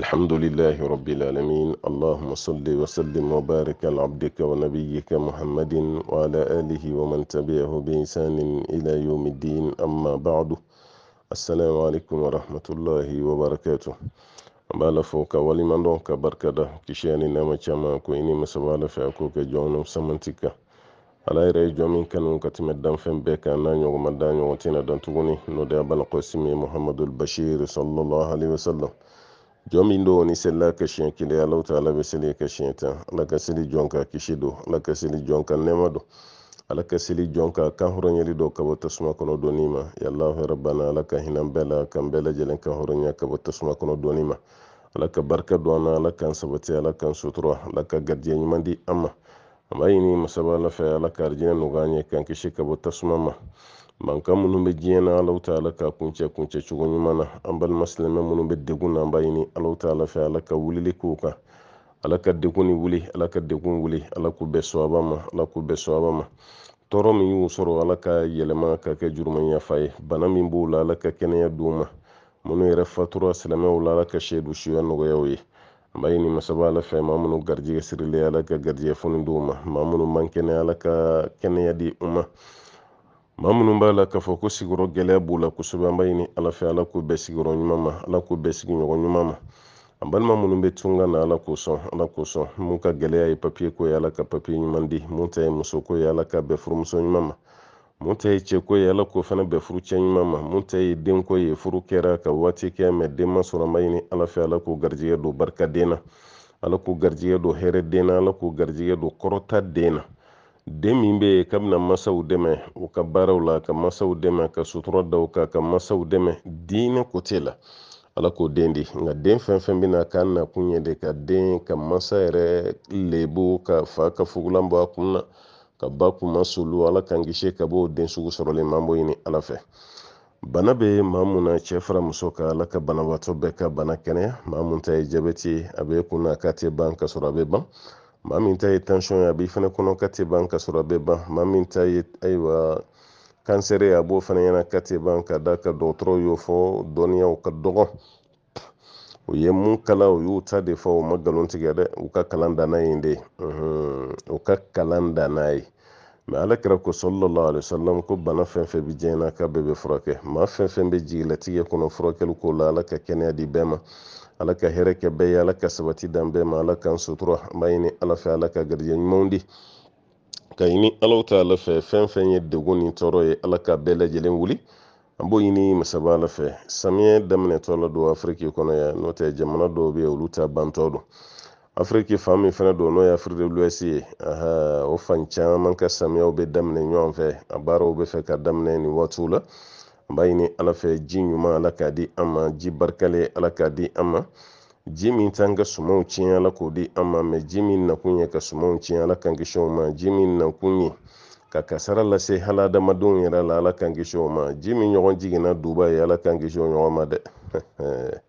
الحمد لله رب العالمين اللهم صل وسلم وبارك على عبدك ونبيك محمد وعلى اله ومن تبعه بإنسان الى يوم الدين اما بعد السلام عليكم ورحمه الله وبركاته بالا فوكا ولي من دونك بركة كشان نما تشاما كويني مسوالا فاكوكا جون سمانتيكا على راي جومين كانو كاتم الدم فين بيكا نانيو مدانيو وتينا دانتوني نودي بالا محمد البشير صلى الله عليه وسلم jɔn min don ni selila ka siɲɛ kelen alaw ta ala bɛ seli ka siɲɛ tan ala ka seli jɔn ka kisi don ka seli jɔn ka nɛɛma don ka seli jɔn ka kan hɔrɔnyali dɔ ka bɔ tasuma kɔnɔ dɔɔni ma yalahu rabbana ala ka hinɛ bɛɛ la kan bɛɛ lajɛlen kan hɔrɔnya ka bɔ tasuma kɔnɔ dɔɔni ma ala ka barika don na ala k'an sabati ala k'an sutura ala ka garijɛgɛ ɲuman di an ma an b'a ɲini masaba ka arijinɛ nɔgɔya k'an kisi ka bɔ tasuma ma man kan munu be jiyena alahu taala ka kuncɛ kuncɛ cogo ɲuman na an balimasilɛmɛ munu be degu na an b'a ɲini alahu taala fɛ ala ka wulili k'u kan ala ka degu ni wuli ala ka degu wuli ala k'u bɛ sowaba ma ala k'u bɛ sowaba ma tɔɔrɔ min y'u sɔrɔ ala ka yɛlɛma ka kɛ jurumayafa ye bana min b'u la ala ka kɛnɛya di u ma minnu yɛrɛ fatura silamɛw la ala ka shedu suya nɔgɔyaw ye an b'a ɲini masaba ala fɛ maa minnu garijɛgɛ sirile ala ka garijɛgɛ funi di u ma maa minnu man kɛnɛya ala ka kɛnɛya di u ma ma minnu b'a la k'a fɔ ko sigiyɔrɔ gɛlɛya b'u la kosɛbɛ an b'a ɲini ala fɛ ala k'u bɛɛ sigiyɔrɔ ɲuman ma ala k'u bɛɛ sigiɲɔgɔn ɲuman ma an balima minnu bɛ tunga na ala k'o ala k'o mun ka gɛlɛya ye papiye ko ye ala ka papiye ɲuman di mun ta ye muso ko ye ala ka bɛɛ furumuso ɲuman ma mun ta ye cɛ ko ye ala k'o fana bɛɛ furu cɛ ɲuman ma mun ta ye den ko ye furu kɛra ka waati kɛ mɛ den ma sɔrɔ an b'a ɲini ala fɛ ala k'o garijɛgɛ don barika den na ala k'u garijɛgɛ don hɛrɛ den na ala k'u garijɛgɛ don kɔrɔta den na den min bɛ yen masaw dɛmɛ u ka baaraw la ka masaw dɛmɛ ka sutura da u ka masaw dɛmɛ diinɛ kote la ala k'o den di nka den fɛn fɛn bɛna k'a nakun ye de ka den ka masa yɛrɛ lebu ka fa ka fugulan bɔ a kun na ka ba kuma ala k'an kisi ka bɔ den sugu sɔrɔlen ma b'o ɲini ala fɛ bana bɛ maa mun na cɛ fara muso kan ala ka banabaatɔ bɛɛ ka bana kɛnɛya maa mun ta ye jabɛti a bɛ kun na k'a tɛ ban ka sɔrɔ a bɛ ban ma min ta ye tension ye a b'i fana kɔnɔ ka tɛ ban ka sɔrɔ a bɛ ban ma min ta ye ayiwa kansɛrɛ a b'o fana ɲɛna ka tɛ ban ka da ka dɔgɔtɔrɔw y'o fɔ dɔnniyaw ka dɔgɔ u ye mun kala u y'u ta de fɔ u ma galon tigɛ dɛ u ka kalan danna yen de u ka kalan danna ye mɛ ala kɛra ko sɔlɔlɔ ale sɔlɔlɔ ko bana fɛn fɛn bi diɲɛ na k'a bɛɛ bɛ furakɛ maa fɛn fɛn bɛ jigilatigɛ kɔnɔ furakɛli ko la ala ka kɛnɛya di bɛɛ ma. ala ka hɛrɛ kɛ bɛɛ ye ala ka sabati dan bɛɛ ma ala k'an sutura n b'a ɲini ala fɛ ala ka garijɛ ɲumanw di ka ɲini alaw ta ala fɛ fɛn fɛn ye degun ni tɔɔrɔ ye ala ka bɛɛ lajɛlen wuli an b'o ɲini masaba ala fɛ samiyɛ daminɛtɔ la don afiriki kɔnɔ yan n'o tɛ jamana dɔw bɛ yen olu ta bantɔ don afiriki fan min fana don n'o ye afiriki de l'ouest ye o fan caman ka samiyaw bɛ daminɛ ɲɔgɔn fɛ a baaraw bɛ fɛ ka daminɛ nin waatiw la an b'a ɲini ala fɛ ji ɲuman ala k'a di an ma ji barikale ala k'a di an ma ji min t'an ka sumaw tiɲɛ ala k'o di an ma mɛ ji min nakun ye ka sumaw tiɲɛ ala k'an kisi o ma ji min nakun ye ka kasara lase hali adamadenw yɛrɛ la ala k'an kisi o ma ji min ɲɔgɔn jiginna duba ye ala k'an kisi o ɲɔgɔn ma dɛ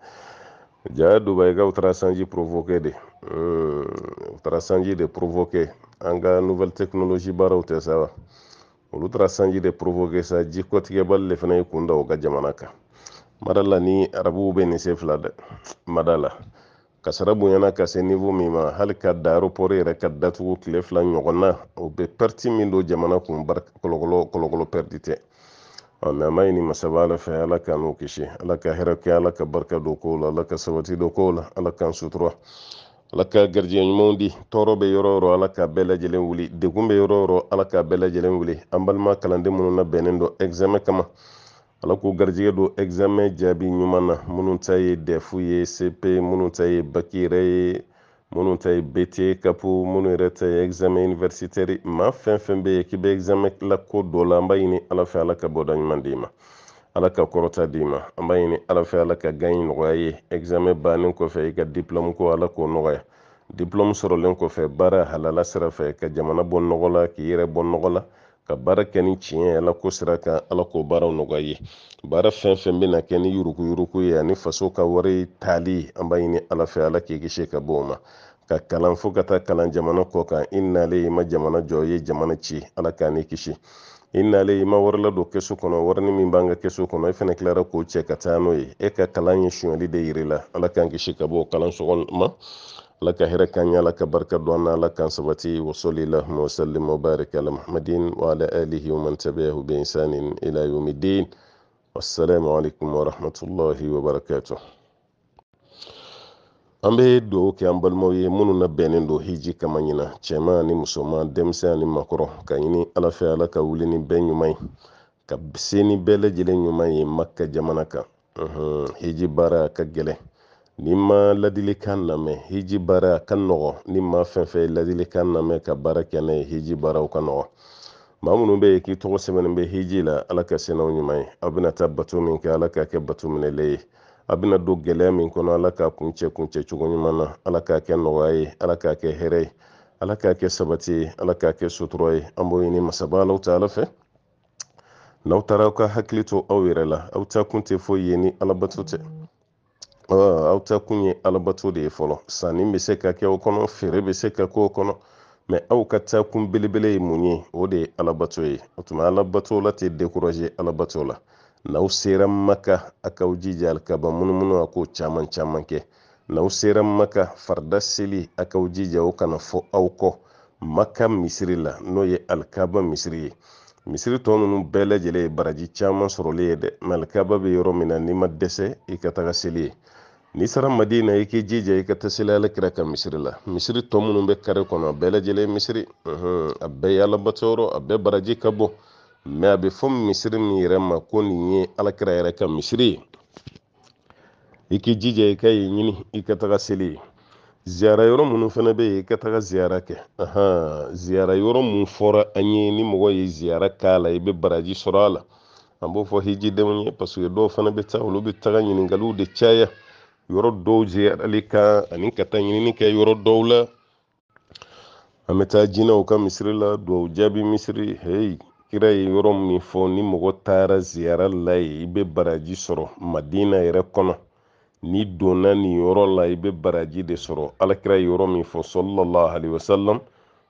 ja duba ye k'aw taara sanji provoquer de hmm, u taara sanji de provoquer an ka nouvelle technologie baaraw tɛ sa wa olu taara sanji de provoke sa jikotigɛbali le fana ye kun da o ka jamana kan mada ni arabuw bɛ nin se fila dɛ mada kasara bonyana ka se nivo min ma hali ka da aeroport yɛrɛ ka datugu tile fila ɲɔgɔnna o bɛ pɛriti min don jamana kun kɔlɔkɔlɔ kɔlɔkɔlɔ tɛ mɛ an b'a ɲini masaba ala fɛ ala k'an n'o kisi ala ka hɛrɛ kɛ ala ka barika don kow la ala ka sabati don kow la ala k'an sutura ala ka garijɛ ɲumanw di tɔɔrɔ bɛ yɔrɔ yɔrɔ ala ka bɛɛ lajɛlen wuli degun bɛ yɔrɔ yɔrɔ ala ka bɛɛ lajɛlen wuli an balima kalanden minnu na bɛnnen don ɛgizamɛ kama ala k'u garijɛgɛ don ɛgizamɛ jaabi ɲuman na minnu ta ye dɛfu ye cp minnu ta ye baki yɛrɛ ye minnu ta ye bte kapu minnu yɛrɛ ta ye ɛgizamɛ universitɛri maa fɛn fɛn bɛ ye k'i bɛ ɛgizamɛ la ko dɔ la an b'a ɲini ala fɛ ala ka bɔda ɲuman d'i ma ala ka kɔrɔta d'i ma an b'a ɲini ala fɛ ala ka gaɲi nɔgɔya ye ɛgizamɛ bannen kɔfɛ i ka diplɔmu ko ala k'o nɔgɔya diplɔmu sɔrɔlen kɔfɛ baara halala sira fɛ ka jamana bɔ nɔgɔ la k'i yɛrɛ bɔ nɔgɔ la ka baara kɛ ni tiɲɛ ala ko sira kan ala k'o baaraw nɔgɔya ye baara fɛn fɛn bɛna kɛ ni yuruguyurugu ye ani faso ka wari tali an b'a ɲini ala fɛ ala k'i kisi ka bɔ o ma ka kalan fo ka taa kalan jamana kɔ kan i nalen i ma jamana jɔ ye jamana ci ala k'a kisi i nalen i ma wari ladon kɛsu kɔnɔ warini min b'an ka kɛsu kɔnɔ i fɛnɛ kilara k'o cɛ ka taa n'o ye e ka kalan ye suɲɛli de yiri la ala k'an kisi ka bɔ kalan sɔgɔn ma ala ka hɛrɛ kan ɲɛ ala ka barika don an na ala k'an sabati wasoli lahuma wasalim wabarik ala muhamadin waala alihi waman tabiahu beinsanin ila yaumidin wassalamu alaikum warahmatullahi wabarakatuh an be dugawu kɛ an balimaw ye minnu na bɛnnin don hiji kama ɲina cɛma ni musoma denmisɛn ani makɔrɔ ka ɲini ala fɛ ala ka wuli ni bɛɛ ɲuman ye ka se ni bɛɛ lajɛlen ɲuman ye makka jamana kan mhm, hiji baara ka gɛlɛ ni ma ladilikan namɛ hiji baara ka nɔgɔ ni ma fɛnfɛ ladilikan namɛ ka baara kɛ na ye hiji baaraw ka nɔgɔ ma minnu be ye k'i tɔgɔ sɛbɛnin be hiji la ala ka senaw ɲuman ye aw bena ta bato min kɛ ala ka kɛ bato minɛle ye a bena don gɛlɛya min kɔnɔ ala k'a kuncɛ kuncɛ cogo ɲuman na ala k'a kɛ nɔgɔya ye ala k'a kɛ hɛrɛ ye ala k'a kɛ sabati ye ala k'a kɛ sutura ye an b'o ɲini masaba alaw ta ala fɛ n'aw taara aw ka hakili to aw yɛrɛ la aw ta kun tɛ foyi ye ni alabato tɛ aw ah, ta kun ye alabato de ye fɔlɔ sanni bɛ se ka kɛ o kɔnɔ feere bɛ se ka k'o kɔnɔ mɛ aw ka taa kun belebele ye mun ye o de ye alabato ye o tuma alabato la tɛ dekuraze alabato la n'aw sera maka a k'aw jija ka ban munumunu a ko caman caman kɛ n'aw sera maka farida seli a k'aw jija o kana fɔ aw kɔ maka misiri la n'o ye alikaba misiri ye misiri tɔ ninnu bɛɛ lajɛlen ye baraji caman sɔrɔlen ye dɛ mɛ alikaba bɛ yɔrɔ min na n'i ma dɛsɛ i ka taga seli ye n'i sera madina i k'i jija i ka taa seli alakira ka misiri la misiri tɔ minnu bɛ kare kɔnɔ a bɛɛ lajɛlen misiri a bɛɛ ye alabatɔ a bɛɛ baraji ka bon mɛ a bɛ fɔ misiri min yɛrɛ ma ko nin ye alakira yɛrɛ ka misiri ye i k'i jija i ka ye ɲini i ka taga seli ye ziyara yɔrɔ minnu fana bɛ yen i ka taga ziyara kɛ ziyara yɔrɔ mun fɔra an ye ni mɔgɔ ye ziyara k'a la i bɛ baraji sɔrɔ a la an b'o fɔ hijidenw ye paseke dɔw fana bɛ taa olu bɛ taga ɲininkaliw de caya yɔrɔ dɔw ziyarali kan ani ka taa ɲinini kɛ yɔrɔ dɔw la an bɛ taa jinɛw ka misiri la duwawu jaabi misiri heyi kira ye yɔrɔ min fɔ ni mɔgɔ taara ziyara la ye i bɛ baraji sɔrɔ madina yɛrɛ kɔnɔ ni donna nin yɔrɔ la i bɛ baraji de sɔrɔ alakira ye yɔrɔ min fɔ sɔlɔlɔhu alayhi wa salam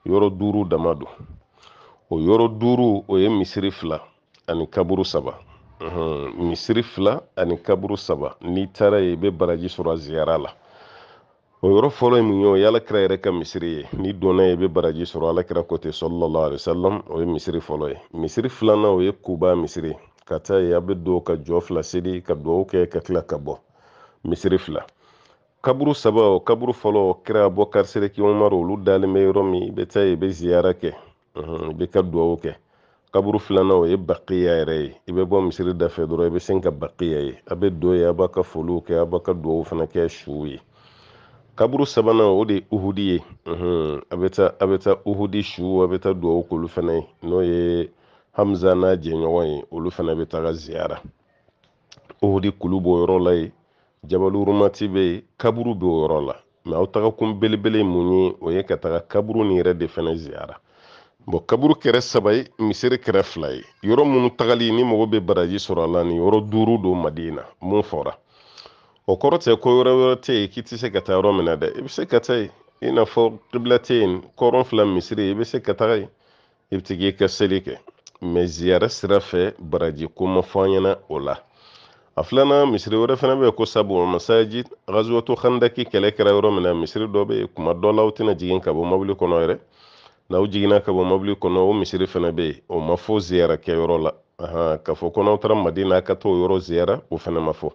yɔrɔ duuru dama don o yɔrɔ duuru o ye misiri fila ani kaburu saba misiri fila ani kaburu saba n'i taara ye i bɛ baraji sɔrɔ ziyara la o yɔrɔ fɔlɔ mun ye o ye alakira yɛrɛ ka misiri ye n'i donna ye i bɛ baraji sɔrɔ alakira kɔte sɔlɔlɔ alisalam o ye misiri fɔlɔ ye misiri filanan o ye kuba misiri ka taa ye a bɛ don ka jɔ fila seli ka dugawu kɛ ka tila ka bɔ misiri fila kaburu saba o kaburu fɔlɔ kira bɔ karisɛrɛki umaru olu dalen bɛ yɔrɔ min i bɛ taa ye i bɛ ziyara kɛ i bɛ ka dugawu kɛ kaburu filanan o ye bakiya yɛrɛ ye i bɛ bɔ misiri dafɛ dɔrɔn i bɛ sin ka bakiya ye a bɛ don ye a b'a ka foliw kɛ a b'a ka dugawu fana kɛ suw ye kaburu sabanan o de ye uhudi ye mhm. a bɛ taa a bɛ taa uhudi su a bɛ taa duwawu k'olu fana ye n'o ye hamza n'a jɛɲɔgɔn ye olu fana bɛ taga ziyara uhudi kulu e. b'o yɔrɔ la yen jabalurumati bɛ yen kaburu b'o yɔrɔ la mɛ aw taga belebele mun ye o ye ka taga kaburu nin yɛrɛ de fana ziyara bɔn kaburu kɛrɛ saba ye misiri kɛrɛ fila ye yɔrɔ minnu tagali ni mɔgɔ bɛ baraji sɔrɔ a la nin yɔrɔ duuru don madi na mun fɔra o kɔrɔ tɛ k'i tɛ se ka taa yɔrɔ min dɛ i bɛ se ka taa yen i n'a fɔ kibilaten kɔrɔn fila misiri i bɛ se ka taga yen i bɛ se ka seli kɛ mɛ ziyara sira fɛ baraji ko fɔ an ɲɛna o la a filanan misiri wɛrɛ fana bɛ ko sabu masaji gazuwato handaki kɛlɛ kɛra yɔrɔ min misiri dɔ bɛ yen kuma dɔ la aw tɛna jigin ka bɔ mobili kɔnɔ yɛrɛ n'aw jiginna ka bɔ mobili kɔnɔ o misiri fana bɛ yen o ma fɔ ziyara kɛyɔrɔ la k'a fɔ ko n'aw madi n'a ka t'o yɔrɔ ziyara o fana ma fɔ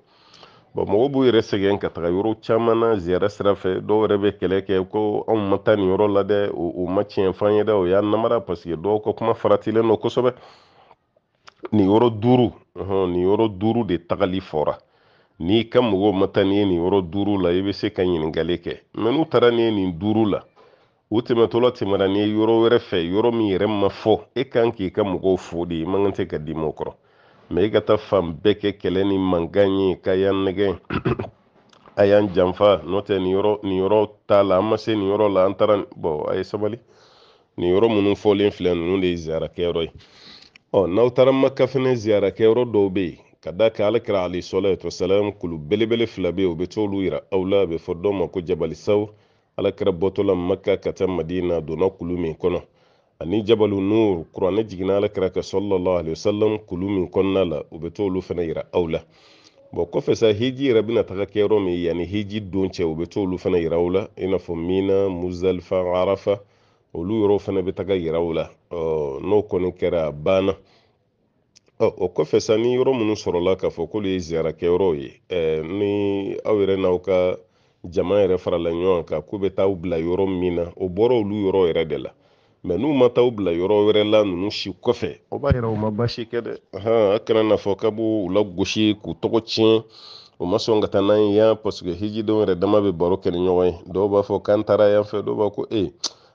bon mɔgɔ b'u yɛrɛ sɛgɛn ka taga yɔrɔ caman na ziyara sira fɛ dɔw yɛrɛ bɛ kɛlɛ kɛ ko anw ma taa nin yɔrɔ la dɛ o ma tiɲɛ fan ye dɛ o y'a namara paseke dɔw ka kuma faratilen don kosɛbɛ nin yɔrɔ duuru nin yɔrɔ duuru de tagali fɔra n'i ka mɔgɔw ma taa n'i ye nin yɔrɔ duuru la i bɛ se ka ɲininkali kɛ mɛ n'u taara n'i ye nin duuru la u tɛmɛtɔla tɛmɛra n'i ye yɔrɔ wɛrɛ fɛ yɔrɔ min yɛrɛ ma fɔ e kan k'i ka mɔgɔw fo de i man kan tɛ ka dimi o kɔrɔ mɛ i ka taa fan bɛɛ kɛ kɛlɛ ni mankan ye ka y'an nɛgɛ a y'an janfa n'o tɛ nin yɔrɔ t'a la an ma se nin yɔrɔ la an taara bɔn a ye sabali nin yɔrɔ minnu fɔlen filɛ ninnu de ye ziyarakɛyɔrɔ ye ɔ n'aw taara maka fɛnɛ ziyarakɛyɔrɔ dɔw bɛ yen ka da kan ale kɛra ali kulu belebele fila bɛ yen u bɛ t'olu yira aw la a bɛ fɔ dɔw ma ko jabali sawu ala kɛra bɔtɔla maka ka taa madina donna kulu min kɔnɔ ani jabalu nur kuranɛ jiginna alakira kɛ sallallahu alaihi wasallam kulu min kɔnɔna la u bɛ t'olu fana yira aw la bɔn kɔfɛ sa hiji yɛrɛ bɛna taga kɛ yɔrɔ min yanni hiji don cɛ u bɛ t'olu fana yira aw la i n'a fɔ mina muzalifa arafa olu yɔrɔw fana bɛ taga yira aw la n'o kɔni kɛra a banna o kɔfɛ sa ni yɔrɔ minnu sɔrɔla k'a fɔ k'olu ye ziyara kɛ yɔrɔw ye ni aw yɛrɛ n'aw ka jama yɛrɛ farala ɲɔgɔn kan k'u bɛ taa bila yɔrɔ min na o bɔra olu yɔrɔ yɛrɛ de la mɛ n'u ma taa u bila yɔrɔ wɛrɛ la ninnu si kɔfɛ o b'a yira u ma baasi kɛ dɛ han kana n'a fɔ k'a b'u la gosi k'u tɔgɔ tiɲɛ o ma sɔn ka taa n'an ye yan paseke hijidenw yɛrɛ dama bɛ baro kɛ ni ɲɔgɔn ye dɔw b'a fɔ k'an taara yan fɛ dɔw b'a ko e ee,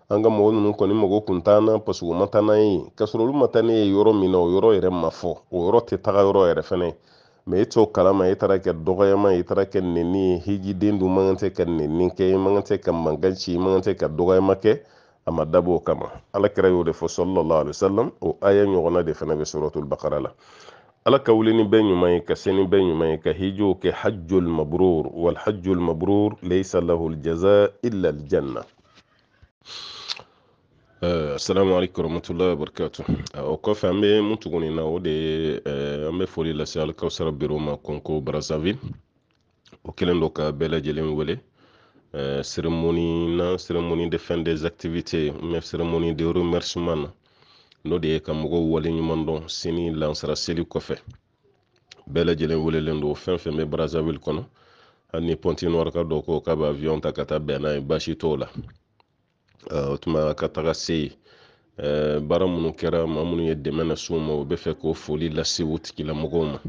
an ka mɔgɔ ninnu kɔni mago kun t'an na paseke u ma taa n'an ye k'a sɔrɔ olu ma taa ne ye yɔrɔ min na o yɔrɔ yɛrɛ ma fɔ o yɔrɔ tɛ taga yɔrɔ yɛrɛ fɛnɛ mɛ i e t'o kalama i e taara kɛ dɔgɔyama i e taara kɛ nɛni ye hijiden dun man kan tɛ ka nɛni kɛ i man kan tɛ ka mankan ci i man kan tɛ ka dɔgɔyama kɛ اما دابو كما على كريو دي صلى الله عليه وسلم او اي نيغنا دي فنا سوره البقره لا على كولين بين ماي كسين بين ماي كهجو كحج المبرور والحج المبرور ليس له الجزاء الا الجنه أه، السلام عليكم ورحمة الله وبركاته أه، أوقف أمي منتقوني ناو دي أه، أمي فولي لسي على كوسر بروما كونكو برازافيل وكلن لوكا بلا جلين ولي euh, cérémonie na cérémonie de fin des activités mais cérémonie de remerciement na n'o de ye ka mɔgɔw waleɲuman dɔn sini lansara seli kɔfɛ bɛɛ lajɛlen welelen don fɛn fɛn bɛ brazzaville kɔnɔ hali ponti noir ka dɔ ko k'a bɛ avion ta ka taa bɛn n'a ye tuma euh, ka taga se yen euh, baara minnu kɛra ma minnu ye dɛmɛ na s'u ma u bɛ fɛ k'o foli lase u tigilamɔgɔw ma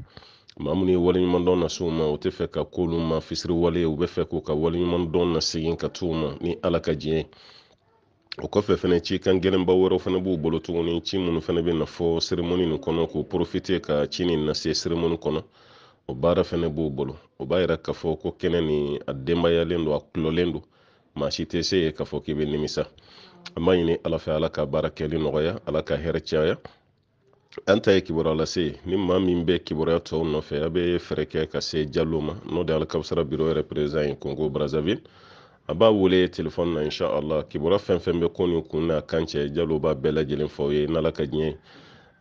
maa minnu ye waleɲuman dɔn na se u ma u tɛ fɛ ka k'olu ma fisiriwale u bɛ fɛ k'u ka waleɲuman dɔn na segin ka t'u ma ni ala ka diɲɛ o kɔfɛ fɛnɛ ci kan gɛlɛnba wɛrɛw fɛnɛ b'u bolo tuguni ci minnu fɛnɛ bɛ na fɔ seremoni nin kɔnɔ k'u porofite ka ci nin lase seremoni kɔnɔ o baara fɛnɛ b'u bolo o b'a yira k'a fɔ ko kɛnɛ ni a denbayalen don a kulɔlen don maa si tɛ se ye k'a fɔ k'i bɛ nimisa an b'a ɲini ala fɛ ala ka baara kɛli nɔgɔya ala ka hɛrɛ caya an ta ye kibaruya lase ni maa min bɛ kibaruya tɔw nɔfɛ a bɛ fɛɛrɛ kɛ ka se jalo ma n'o de alikabisara biro yɛrɛ perezan ye kongo brazaville a b'a wele telefɔni na insha allah kibaruya fɛn fɛn bɛ ko ni kun n'a kan cɛ jalo b'a bɛɛ lajɛlen fɔ ye n'ala ka diɲɛ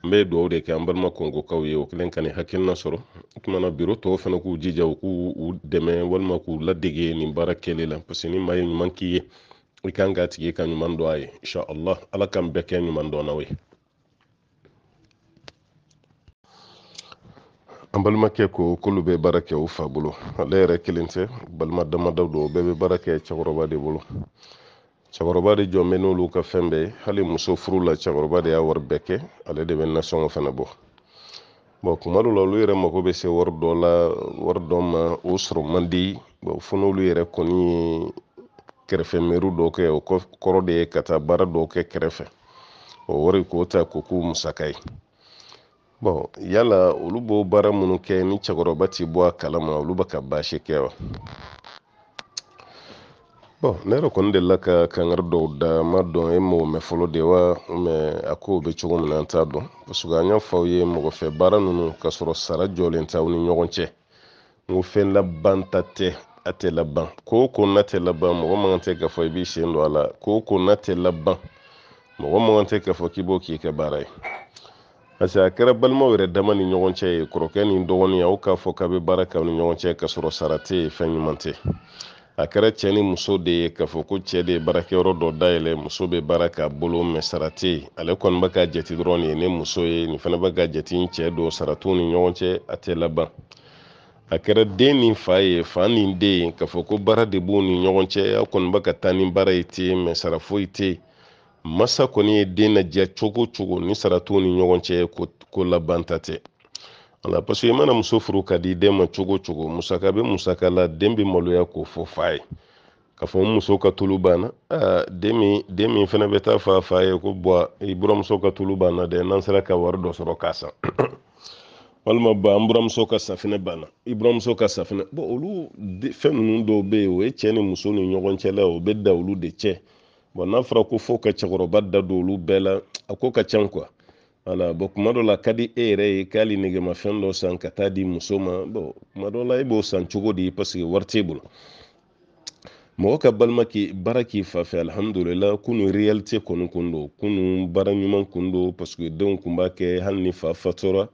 n bɛ dugawu de kɛ an balima kongokaw ye o kelen ka nin hakilina sɔrɔ o tumana biro tɔw fana k'u jija u k'u dɛmɛ walima k'u ladege nin baara kɛlen la parce que ni maa ye ɲuman k'i ye i kan k'a tigi ka ɲuman dɔn a ye insha allah ala k'an bɛɛ kɛ ɲuman dɔnnaw ye an balimakɛ ko kolu be baarakɛ u fa bolo ale yɛrɛ kelen tɛ balima damadaw do bɛɛ be baarakɛ cɛkɔrɔba de bolo cɛkɔrɔba de jɔn be n'olu ka fɛn bɛɛ hali muso furu la cɛkɔrɔba de y'a wari bɛɛ kɛ ale de bɛ nasɔngɔ fɛnɛ bɔ bɔn kuma lo la olu yɛrɛ mago be se wari dɔ la wari dɔ ma o sɔrɔ man di bɔn fo n'olu yɛrɛ kɔni ye kɛrɛfɛ meru dɔ kɛ o kɔrɔ de ye ka taa baara dɔ kɛ kɛrɛfɛ o wari k'o ta ko k'u musaka ye bɔn yala olu b'o baara minnu kɛ ni cɛkɔrɔba ti bɔ a kalama olu ba ka baasi kɛ wa bɔn ne yɛrɛ kɔni delila ka kangari dɔw da ma dɔn e m'o mɛn fɔlɔ de wa mɛ a kow bɛ cogo min na an t'a dɔn parseke an y'a fɔ aw ye mɔgɔfɛ baara ninnu k'a sɔrɔ sara jɔlen t'aw ni ɲɔgɔn cɛ n ko fɛn laban ta tɛ a tɛ laban ko o ko n'a tɛ laban mɔgɔ man kan tɛ k'a fɔ i b'i sen don a la ko o ko n'a tɛ laban mɔgɔ man kan tɛ k'a fɔ k'i b'o k'i kɛ baara ye parce que a kɛra balimaw yɛrɛ dama ni ɲɔgɔn cɛ ye kɔrɔkɛ ni dɔgɔnin aw k'a fɔ k'a bɛ baara kɛ ni ɲɔgɔn cɛ ka sɔrɔ sara tɛ ye fɛn ɲuman tɛ a kɛra cɛ ni muso de ye k'a fɔ ko cɛ de ye baarakɛyɔrɔ dɔ dayɛlɛ muso be baara k'a bolo mɛ sara tɛ yen ale kɔni bɛ k'a jate dɔrɔn nin ye ne muso ye nin fana bɛ k'a jate n cɛ don sara ni ɲɔgɔn cɛ a tɛ laban a kɛra den ni fa ye fa ni den ye k'a fɔ ko baara de b'u ni ɲɔgɔn cɛ aw kɔni bɛ ka taa ni baara ye ten mɛ sara foyi tɛ yen masa kɔni ye den lajɛ cogo cogo ni saratiw ni ɲɔgɔn cɛ ko labanta tɛ ala paseke i mana muso furu ka di den ma cogo cogo musaka bɛ musaka la den bɛ maloya k'o fɔ fa ye k'a fɔ n muso ka tulu banna den min den bɛ taa fa fa ye ko bɔn i e, buramuso ka tulu banna dɛ n'an sera ka wari dɔ sɔrɔ k'a san walima ba an e, buramuso ka safinɛ banna i buramuso ka safinɛ bɔn olu fɛn ninnu dɔw bɛ yen o ye cɛ ni muso ni ɲɔgɔn cɛla o bɛ da olu de cɛ bon n'a fɔra ko fo ka cɛkɔrɔba da don olu bɛɛ la a ko ka can kuwa wala bon kuma dɔ la ka di e yɛrɛ ye k'ali negemafɛn dɔ san ka taa di muso ma bon kuma dɔ la e b'o san cogo di paseke wari t'e bolo mɔgɔ ka balima k'i baara k'i fa fɛ alihamudulila kunun realite kɔni kun don kunu baara ɲuman kun don paseke denw kun b'a kɛ hali ni fa fatura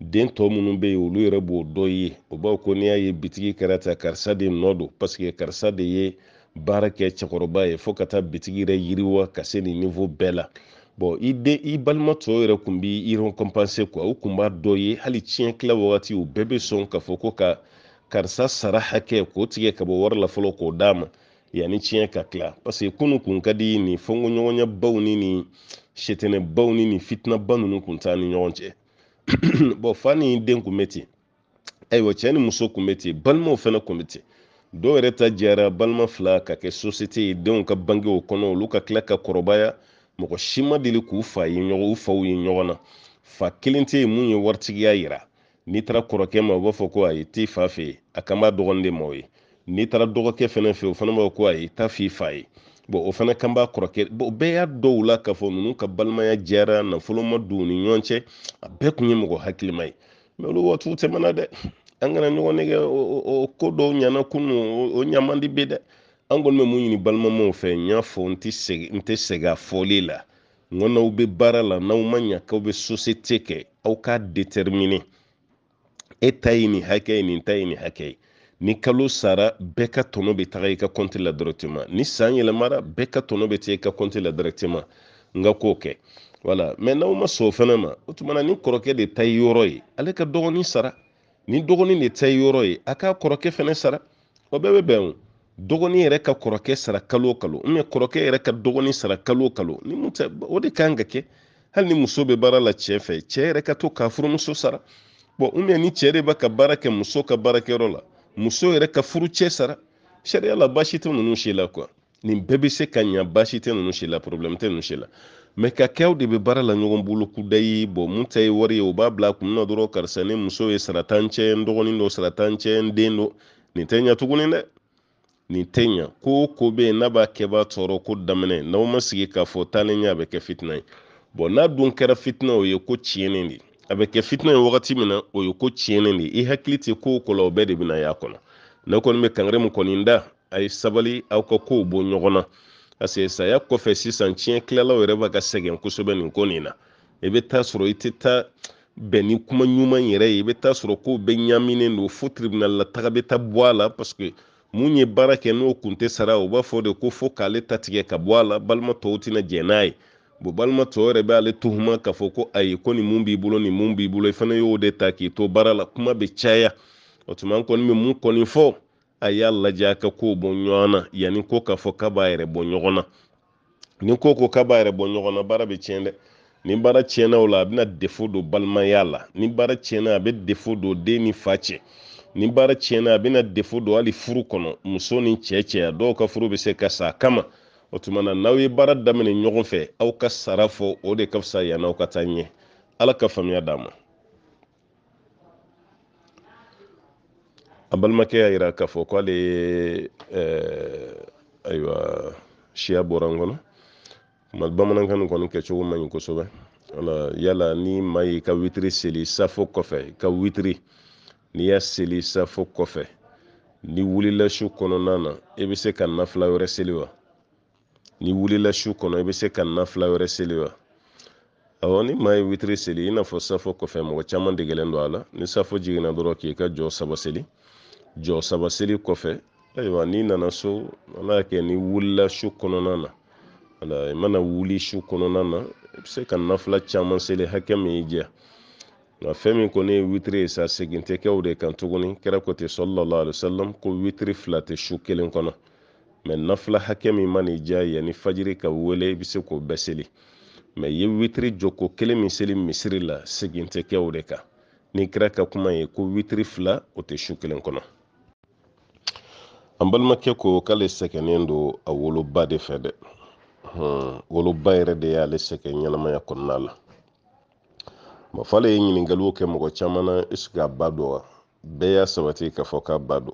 den tɔ minnu bɛ yen olu yɛrɛ b'o dɔ ye o b'a fɔ ko n'i y'a ye bitigi kɛra ta karisa de nɔ don paseke karisa de ye baara kɛ cɛkɔrɔba ye fɔɔ ka taa bitigi yɛrɛ yiriwa ka se nin nifo bɛɛ la bɔn i den i balima tɔw yɛrɛ kun bi i récompenser kuwa u kun b'a dɔ ye hali tiɲɛ kila wagati u bɛɛ be sɔn k'a fɔ ko ka karisa sara hakɛ k'o tigɛ ka bɔ wari la fɔlɔ k'o d'a ma yani tiɲɛ ka kila parseke kunu kun ka di nin fɔngoɲɔgɔnyabaw ni nin setɛnɛbaw ni nin fitinaba nunu kun t'a ni ɲɔgɔn cɛ bɔn fa ni den kun be ten ayiwa cɛɛ ni muso kun be ten balimaw fɛnɛ kun be ten dɔw yɛrɛ ta jara balima fila ka kɛ sosiyete ye denw ka bangew kɔnɔ olu ka tila ka kɔrɔbaya mɔgɔ si ma deli k'u fa ye ɲɔgɔn u faw ye ɲɔgɔn na fa kelen tɛ yen mun ye waritigiya yira n'i taara kɔrɔkɛ ma u b'a fɔ ko ayi t'i fa fɛ yen a kan b'a dɔgɔnin de ma o ye n'i taara dɔgɔkɛ fɛnɛ fɛ o fana b'a fɔ ko ayi taa f'i fa ye bon o fana kan b'a kɔrɔkɛ bon bɛɛ y'a dɔw la k'a fɔ ninnu ka balimaya jɛra nafolo ma don u ni ɲɔgɔn cɛ a bɛɛ tun ye mɔgɔ hakilima ye mɛ olu waatiw tɛmɛna dɛ an kana ɲɔgɔn nɛgɛ o ko dɔw ɲana kunu o ɲamandi bɛ dɛ an kɔni bɛ mun ɲini balimamaw fɛ n y'a fɔ n tɛ segin a fɔli la n ko n'aw bɛ baara la n'aw ma ɲa k'aw bɛ sosiyete kɛ aw k'a deterimine e ta ye nin hakɛ ye nin ta ye nin hakɛ ye ni kalo sara bɛɛ ka tɔnɔ bɛ taga i ka kɔnti la dɔrɔtɛma ni san yɛlɛmara bɛɛ ka tɔnɔ bɛ taa i ka kɔnti la dɔrɔtɛma n ka k'o kɛ wala mɛ n'aw ma sɔn o fana ma o tuma na ni kɔrɔkɛ de ta ye yɔrɔ ye ale ka dɔgɔnin sara ni dɔgɔnin de ta yɔrɔ ye a k'a kɔrɔkɛ fana sara o bɛɛ bɛ bɛn o dɔgɔnin yɛrɛ ka kɔrɔkɛ sara kalo o kalo kɔrɔkɛ yɛrɛ ka dɔgɔnin sara kalo o kalo ni mun tɛ o de kan ka kɛ hali ni muso bɛ baara la cɛ fɛ cɛ yɛrɛ ka to k'a furumuso sara bɔn ni cɛ de b'a ka baara kɛ muso ka baarakɛyɔrɔ la muso yɛrɛ ka furu cɛ sara sariya la baasi tɛ ninnu si la kuwa nin bɛɛ bɛ se ka ɲa baasi tɛ ninnu si la porobilɛmu tɛ ninnu si la mɛ ka kɛw de bɛ baara la ɲɔgɔn bolo kuda ye bɔn mun ta ye wari ye o b'a bila kun na karisa ne muso ye sarata n dɔgɔnin dɔ sarata n den dɔ nin tɛ ɲa tuguni dɛ nin tɛ ɲa ko o ko bɛ yen n'a b'a kɛbaa tɔɔrɔ ko daminɛ n'aw ma sigi k'a fɔ taa ɲɛ a bɛ kɛ fitina ye bɔn n'a dun kɛra fitina o ye ko tiɲɛnen de a bɛ kɛ fitina ye wagati min na o ye ko tiɲɛnen de i hakili tɛ ko ko la o bɛɛ de bɛna y'a kɔnɔ ne kɔni bɛ kangari min kɔni da a ye sabali aw ka kow bɔ ɲɔgɔn na parce que saya kɔfɛ sisan tiɲɛ tilalaw yɛrɛ b'a ka sɛgɛn kosɛbɛ nin ko nin na i bɛ taa sɔrɔ i tɛ taa bɛn ni kuma ɲuman yɛrɛ ye i bɛ taa sɔrɔ kow bɛɛ ɲaminen don fo tribunal la taga bɛ taa bɔ a la parce que mun ye baara kɛ n'o kun tɛ sara u b'a fɔ de ko fo k'ale ta tigɛ ka bɔ a la balima tɔw tɛna jɛn n'a ye bon balima tɔw yɛrɛ b'ale tuhuma k'a fɔ ko ayi ko nin mun b'i bolo nin mun b'i bolo i fana y'o de ta k'i to baara la kuma bɛ caya o tuma an kɔni bɛ mun kɔni fɔ a y'a lajɛ a ka kow bɔ ɲɔgɔn na yanni ko k'a fɔ k'a b'a yɛrɛ bɔ ɲɔgɔn na ni ko ko k'a b'a yɛrɛ bɔ ɲɔgɔn na baara bɛ tiɲɛ dɛ ni baara tiɲɛna o la a bɛna defo don balimaya la ni baara tiɲɛna a bɛ defo don den ni fa cɛ ni baara tiɲɛna a bɛna defo don hali furu kɔnɔ muso ni cɛ cɛ a dɔw ka furu bɛ se ka sa a kama o tuma na n'aw ye baara daminɛ ɲɔgɔn fɛ aw ka sara fɔ o de ka fisa yann'aw ka taa ɲɛ ala ka faamuya d'a ma an balimakɛ y'a yira k'a fɔ k'ale ye eh, ayiwa siya bɔra n kɔnɔ mali bamanankan nin kɔni kɛcogo man ɲi kosɛbɛ wala yala ni maa y'i ka witiri seli safo kɔfɛ ka witiri n'i y'a seli safo kɔfɛ ni wulila su kɔnɔna na i bɛ se ka nafila wɛrɛ seli wa ni wulila su kɔnɔ i bɛ se ka nafila wɛrɛ seli wa awɔ ni maa ye witiri seli i n'a fɔ safo kɔfɛ mɔgɔ caman degelen don a la ni safo jiginna dɔrɔn k'i ka jɔ saba seli jɔ sabaseli kɔfɛ ayiwa n'i nana so ala y'a kɛ ni wulila su kɔnɔna na wala i mana wuli su kɔnɔna na i bɛ se ka nafila caman seli hakɛ min y'i diya nka fɛn min kɔni ye witiri ye sa segin tɛ kɛ o de kan tuguni kɛra ko ten sɔlɔlɔ alisalam ko witiri fila tɛ su kelen kɔnɔ mɛ nafila hakɛ min man n'i diya yanni fajiri ka wele i bɛ se k'o bɛɛ seli mɛ i ye witiri jɔ ko kelen min seli misiri la segin tɛ kɛ o de kan n'i kɛra ka kuma ye ko witiri fila o tɛ su kelen kɔnɔ an balimakɛ ko k'ale sɛgɛnnen do a woloba de fɛ dɛ hmm, woloba yɛrɛ de y'ale sɛgɛ ɲɛnamaya kɔnɔna la bɔn fɔ ale ye ɲiningaliw kɛ mɔgɔ caman na eseke a ba dɔ wa bɛɛ y'a sabati k'a fɔ k'a ba do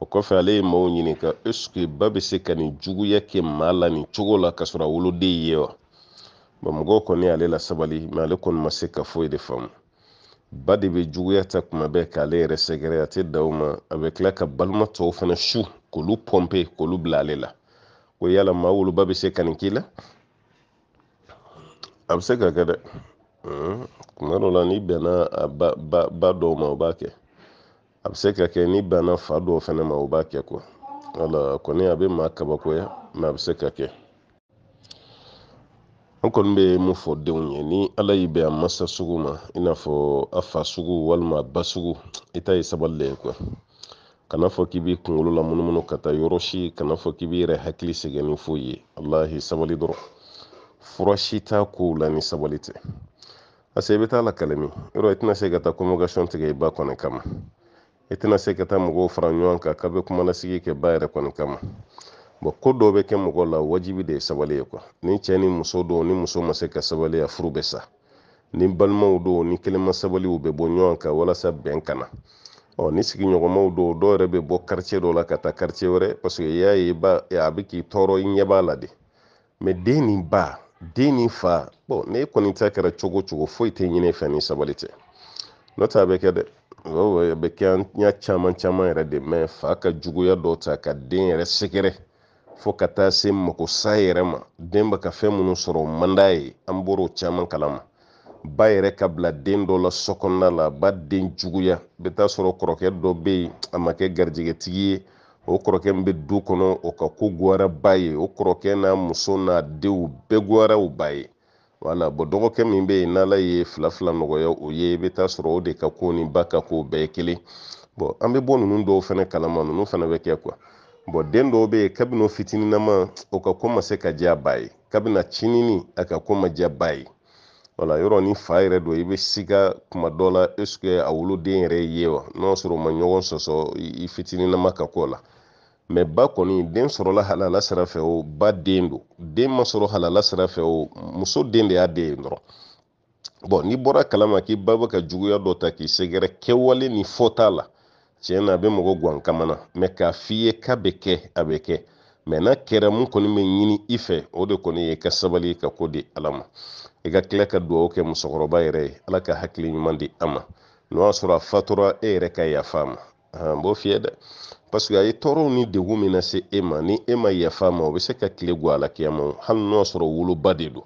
o kɔfɛ ale ye maw ɲininka eseke ba be se ka nin juguya kɛ maa la nin cogo la ka sɔrɔ a woloden ye wa bɔn mɔgɔw kɔni ale la sabali ma ale kɔni ma se ka foyi de faamu ba de bɛ juguya ta kuma bɛɛ k'ale yɛrɛ sɛgɛrɛ a tɛ da o ma a bɛ tila ka balima tɔw fana su k'olu pɔnpe k'olu bila ale mm, la ko yala maa woloba bɛ se ka nin k'i la a bɛ se ka kɛ dɛ kuma dɔ la n'i bɛnna a ah, ba ba ba dɔw ma o b'a kɛ a bɛ se ka kɛ n'i bɛnna fa dɔw fana ma o b'a kɛ kuwa wala kɔni a bɛ maa kabakoya mɛ a bɛ se ka kɛ an kɔni bɛ mun fɔ denw ye ni ala y'i bɛn a masa sugu ma i n'a fɔ a fa sugu walima a ba sugu i ta ye sabali le ye kuwa kana fɔ k'i b'i kunkolo la munumunu ka taa yɔrɔ si kana fɔ k'i b'i yɛrɛ hakili sɛgɛn ni foyi ye alahi sabali dɔrɔn fura si t'a kow la ni sabali tɛ parce que i bɛ taa la kalemi yɔrɔ i tɛna se ka taa communication tigɛ i ba kɔni kama i tɛna se ka taa mɔgɔw fara ɲɔgɔn kan k'a bɛ kumalasigi kɛ ba yɛrɛ kɔni kama bɔn ko dɔw bɛ kɛ mɔgɔ la wajibi de ye sabali ye kuwa ni cɛ ni muso do ni muso ma se ka sabali furu bɛ sa ni balimaw do ni kelenma sabaliw bɛ bɔ ɲɔgɔn kan walasa bɛn ka ɔ ni sigiɲɔgɔnmaw don dɔw yɛrɛ bɛ bɔ karice dɔ la ka taa karice wɛrɛ paseke i y'a ye ba a bɛ k'i tɔɔrɔ i ɲɛ b'a la de mɛ den ni ba den ni fa bɔn ne kɔni ta kɛra cogo cogo foyi tɛ ɲini fɛ ni sabali tɛ n'o tɛ a bɛ kɛ dɛ bɛ kɛ an y'a caman caman yɛrɛ de mɛ fa ka juguya dɔ ta ka den yɛrɛ sɛgɛrɛ fo ka taa se makosa yɛrɛ ma den bɛ ka fɛn minnu sɔrɔ o ye an bɔr'o caman kalama ba yɛrɛ ka bila den dɔ la so la ba den juguya i bɛ taa sɔrɔ kɔrɔkɛ dɔ bɛ yen a ma kɛ garijɛgɛtigi ye o kɔrɔkɛ min bɛ du kɔnɔ o ka ko goyara ba ye o kɔrɔkɛ n'a muso n'a denw bɛɛ goyara u ba ye wala dɔgɔkɛ min bɛ yen n'ala ye fila nɔgɔya o ye i bɛ taa sɔrɔ o de ka ko ni ba ka ko bɛɛ ye kelen an be bɔ ninnu dɔw fana kalama ninnu fana bɛ kɛ den dɔw bɛ yen kabini fitininama o ka ko ma se ka diya ba ye kabini cinini a ka ko ma diya ba ye wala yɔrɔ ni fa yɛrɛ don i bɛ siga kuma dɔ la esike a woloden yɛrɛ ye wa n'o sɔrɔ o ma ɲɔgɔn sɔsɔ i fitininama ka ko la mɛ ba kɔni den sɔrɔla halala sira fɛ o ba den don den ma sɔrɔ halala sira fɛ o muso den de y'a den ye dɔrɔn bɔn n'i bɔra kalama k'i ba bɛ ka juguya dɔ ta k'i sɛgɛrɛ kɛwale ni fɔta la tiɲɛ na a bɛ mɔgɔ guwan kamana mɛ k'a f'i ye k'a bɛ kɛ a bɛ kɛ mɛ n'a kɛra mun kɔni bɛ ɲini i fɛ o de kɔni ye ka sabali ka ko di ala ma i ka tila ka dugawu kɛ musokɔrɔba yɛrɛ ye ala ka hakili ɲuman di a ma n'o y'a sɔrɔ a fatura e yɛrɛ ka yafa a ma n b'o fiyɛ dɛ paseke a ye tɔɔrɔw ni degun min lase e ma ni e ma yafa ma o bɛ se ka tile guwa a la kiyama hali n'o y'a sɔrɔ woloba de don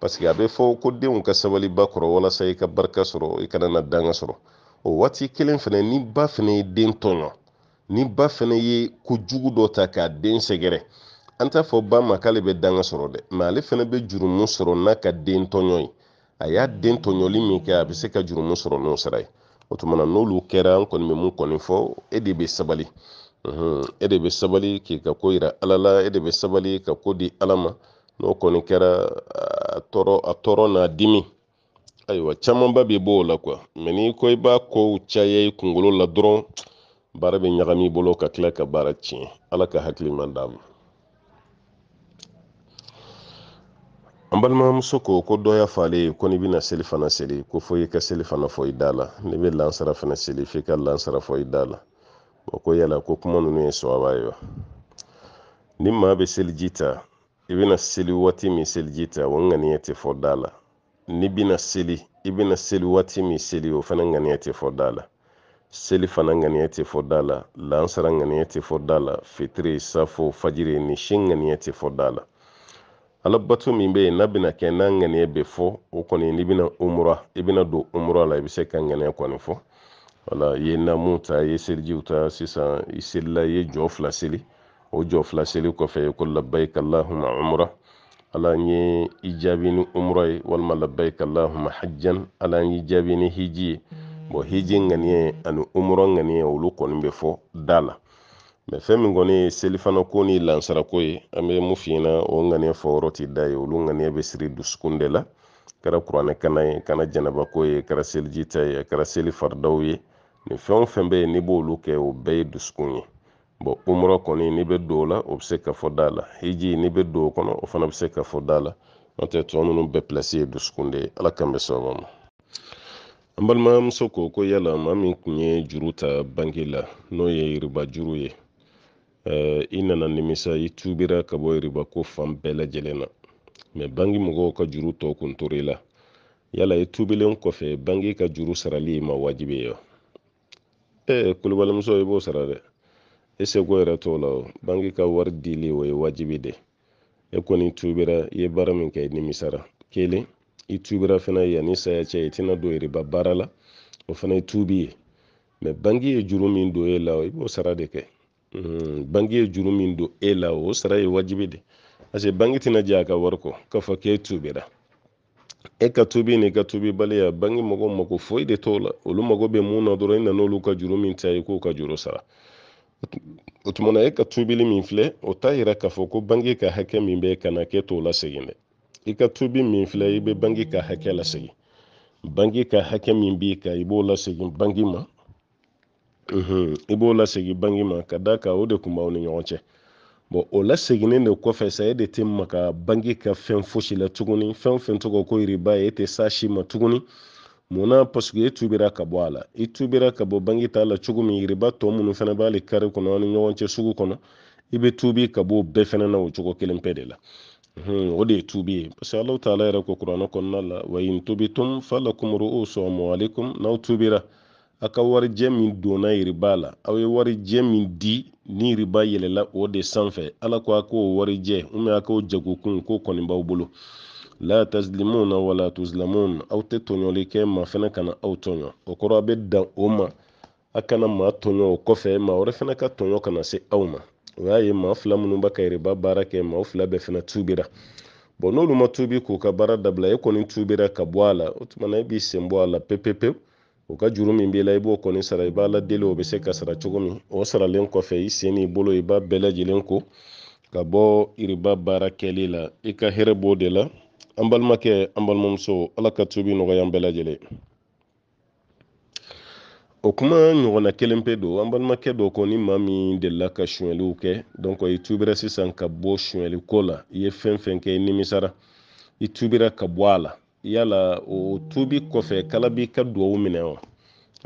paseke a bɛ fɔ ko denw ka sabali ba kɔrɔ walasa i ka barika sɔrɔ i kana na danga sɔrɔ o waati kelen fɛnɛ ni ba fɛnɛ ye den tɔɲɔ ni ba fɛnɛ ye kojugu dɔ ta k'a den sɛgɛrɛ an t'a fɔ ba ma k'ale bɛ danga sɔrɔ dɛ mɛ ale fɛnɛ bɛ jurumu sɔrɔ n'a ka den tɔɲɔ ye a y'a den tɔɲɔli min kɛ a bɛ se ka jurumu sɔrɔ n'o sira ye o tuma na n'olu kɛra an kɔni bɛ mun kɔni fɔ e de bɛ sabali e de bɛ sabali k'i ka ko yira ala la e de bɛ sabali ka ko di ala ma n'o kɔni kɛra a tɔɔrɔ a tɔɔrɔ n'a dimi Ayiwa camanba b'i b'o la mɛ n'i ko i b'a kow caya i kunkolo la dɔrɔn baara bɛ ɲagami i bolo ka tila ka baara tiɲɛ ala ka hakiliman d'a ma an balimamuso ko ko dɔ y'a ye ko n'i bɛna seli fana seli ko fo i ka seli fana fɔ i da la n'i be lansara fana seli f'i ka lansara fɔ i da la o ko yala ko kuma ninnu ye sɔwaba ye wa ni ma be seliji ta i bɛna seli waati min seliji ta o ŋaniya tɛ fɔ da la ni bina seli i bina seli waati min seli o fana ŋaniya tɛ fɔ da la seli fana ŋaniya tɛ fɔ da la lansara ŋaniya tɛ fɔ da la fitiri safo fajiri ni si ŋaniya tɛ fɔ da la ala bato min be ye n'a bena kɛ n'a ŋaniya be fɔ o kɔni ni bena umura i bena don umura la i be se ka ŋaniya kɔni fɔ wala i ye namu ta i ye selijiw ta sisan i selila i ye jɔ fila seli o jɔ fila seli kɔfɛ i ko labaik allahuma umura ala n ye i jaabi ni umra ye walima labbaik allahuma hajjan ala n y'i jaabi ni hiji mm. ye bɔn hiji ŋaniya ani umra ŋaniya olu kɔni bɛ fɔ da la mɛ fɛn min kɔni ye selifana ko ni lansara ye an bɛ mun f'i o ŋaniya fɔ yɔrɔ ti da ye olu ŋaniya bɛ siri dusukun de la kɛra kuranɛ kana ye kana janaba ko ye kɛra seliji ta ye a kɛra seli faridaw ye nin fɛn o fɛn bɛ ye n'i b'olu kɛ o bɛɛ ye dusukun ye bɔn umura kɔni n'i bɛ don o la o bɛ se ka fɔ da la hiji n'i bɛ don o kɔnɔ o fana bɛ se ka fɔ da la n'o tɛ tɔ ninnu bɛɛ pilasi ye dusukun de ye ala kan bɛ sababa ma an eh, balimamuso ko ko yala maa min tun ye juru ta banki la n'o ye yiriba juru ye i nana nimisa i tubira ka bɔ yiriba ko fan bɛɛ lajɛlen na mɛ bangi mɔgɔw ka juru tɔ kun tor'i la yala i tubilen kɔfɛ bangi ka juru sarali ma wajibi ye wa ee kulubalimuso i b'o sara dɛ i seko yɛrɛ t'o la o banki ka wari dili o ye wajibi de e kɔni tubira i ye baara min kɛ nimisara kelen i tubira fana yanni saya cɛ i tɛna don yiriba baara la o fana ye tubi ye mɛ banki ye juru min don e la i b'o sara de kɛ mm, banki ye juru min don e la o sara ye wajibi de parce banki tɛna jɛ a ka wari kɔ k'a fɔ k'e e tubira e ka tubi ni ka tubi baliya banki mɔgɔw mako foyi de t'o la olu mago bɛ mun na dɔrɔn i nan'olu ka juru min ta i k'o ka juru sara o tumana e ka tubili min filɛ o t'a yira k'a fɔ ko bange ka hakɛ min bɛ kana kɛ t'o lasegin dɛ i ka tubi min filɛ i bɛ bange ka hakɛ lasegin bange ka hakɛ min b'i kan i b'o lasegin bange ma i b'o lasegin bange ma ka d'a kan o de kun b'aw ni ɲɔgɔn cɛ bɔn o laseginnen de kɔfɛ sa e de tɛ maka bange ka fɛn fosi la tuguni fɛn o fɛn tɔgɔ ko yiriba ye e tɛ s'a si ma tuguni munna paseke e tubira ka bɔ a la i tubira ka bɔ bange t'a la cogo min yiriba tɔ minnu fana b'ale kari kɔnɔ ni ɲɔgɔn cɛ sugu kɔnɔ i bɛ tubi ka bɔ bɛɛ fana na o cogo kelen pɛ de la o de ye tubi ye parce alahu taala yɛrɛ ko kuranɛ kɔnɔna la wa in tubitum falakum ru'usu amwalikum n'aw tubira aw ka warijɛ min donna yiriba la aw ye warijɛ min di ni yiriba yɛlɛla o de sanfɛ ala ko a k'o warijɛ u aw k'o jagokun k'o kɔnibaw bolo la tazlimuna wala tuzlamun aw tɛ tɔɲɔli kɛ maa fana kana aw tɔɲɔ o kɔrɔ a bɛ dan o ma a kana maa tɔɲɔ o kɔfɛ maa wɛrɛ fana ka tɔɲɔ kana se aw ma o y'a ye maa fila minnu ba ka yɛrɛba baara kɛ maa fila bɛɛ e fana tuubira bɔn n'olu ma tuubi k'u ka baara dabila e kɔni tuubira ka bɔ a la o tuma e b'i sen bɔ a la pepepewu o ka juru min b'i la i e b'o kɔni sara i e b'a la o bɛ se ka sara cogo min o saralen kɔfɛ i sen n'i bolo i b'a bɛɛ lajɛlen ko ka bɔ iriba baara kɛli la i ka hɛrɛ b'o de la an balimakɛ an balimamuso ala ka tubi nɔgɔya an bɛɛ lajɛlen o kuma ɲɔgɔnna kelen pe don an balimakɛ dɔ ko ni maa min delila ka suɲɛliw kɛ donc i tubira sisan ka bɔ suɲɛli ko la i ye fɛn fɛn kɛ i nimisara i tubira ka bɔ a la yala o tubi kɔfɛ kala b'i ka duwawu minɛ wa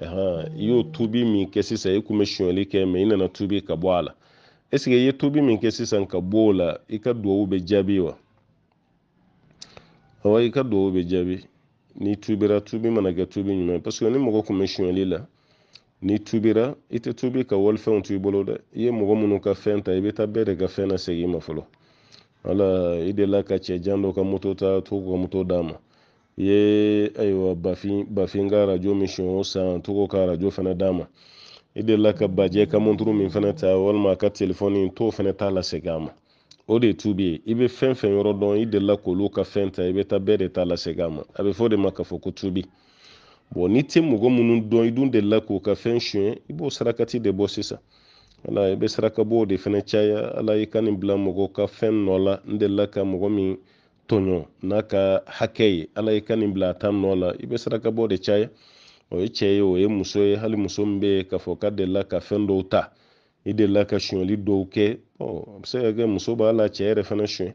ahan i y'o tubi min kɛ sisan i kun bɛ suɲɛli kɛ mɛ i nana tubi ka bɔ a la est i ye tubi min kɛ sisan ka bɔ o la i ka duwawu bɛ jaabi wa hawai ka duwawu bɛ jaabi n'i tubira tubi mana kɛ tubi ɲuman parce que ni mɔgɔ kun bɛ suɲɛli la n'i tubira i tɛ tubi ka walifɛnw to i bolo dɛ i ye mɔgɔ minnu ka fɛn ta i bɛ taa bɛɛ de ka fɛn na segin ma fɔlɔ wala i delila ka cɛ jan dɔ ka moto ta to ka moto d'a ma i ye ayiwa bafin bafin ka arajo min sonyɛ o san togo ka arajo fana d'a ma i delila ka bajɛ ka monturu min fana ta walima a ka telefɔni t'o fana t'a lasegin a ma o de ye tubi ye i bɛ fɛn fɛn yɔrɔ dɔn i delila k'olu ka fɛn ta i bɛ taa bɛɛ de ta lasegin a ma a bɛ fɔ o de ma k'a fɔ ko tubi bɔn n'i tɛ mɔgɔ minnu dɔn i dun delila k'u ka fɛn suɲɛ i b'o sarakati de bɔ sisan wala i bɛ saraka o de fana caya ala i ka nin bila mɔgɔ ka fɛn nɔ la n delila ka mɔgɔ min tɔɲɔ n'a ka hakɛ ye ala i ka nin bila a ta nɔ la i bɛ sarakabɔ bɔ de caya o ye cɛ ye o ye muso ye hali muso min bɛ yen k'a fɔ ka delila ka fɛn dɔw ta i delila ka sonyali dɔw kɛ a bɛ se ka kɛ muso b'a la cɛ yɛrɛ fana sonya